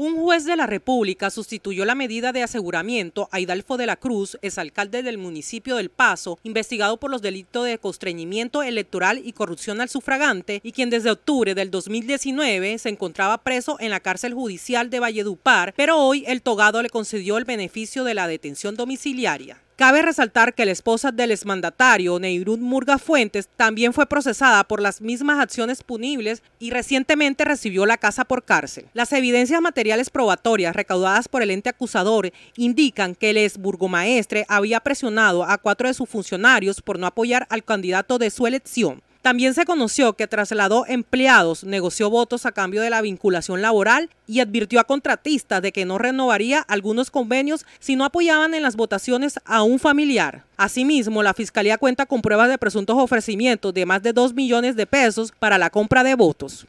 Un juez de la República sustituyó la medida de aseguramiento a Hidalgo de la Cruz, exalcalde del municipio del Paso, investigado por los delitos de constreñimiento electoral y corrupción al sufragante, y quien desde octubre del 2019 se encontraba preso en la cárcel judicial de Valledupar, pero hoy el togado le concedió el beneficio de la detención domiciliaria. Cabe resaltar que la esposa del exmandatario, Neirud Murga Fuentes, también fue procesada por las mismas acciones punibles y recientemente recibió la casa por cárcel. Las evidencias materiales probatorias recaudadas por el ente acusador indican que el exburgomaestre había presionado a cuatro de sus funcionarios por no apoyar al candidato de su elección. También se conoció que trasladó empleados, negoció votos a cambio de la vinculación laboral y advirtió a contratistas de que no renovaría algunos convenios si no apoyaban en las votaciones a un familiar. Asimismo, la Fiscalía cuenta con pruebas de presuntos ofrecimientos de más de 2 millones de pesos para la compra de votos.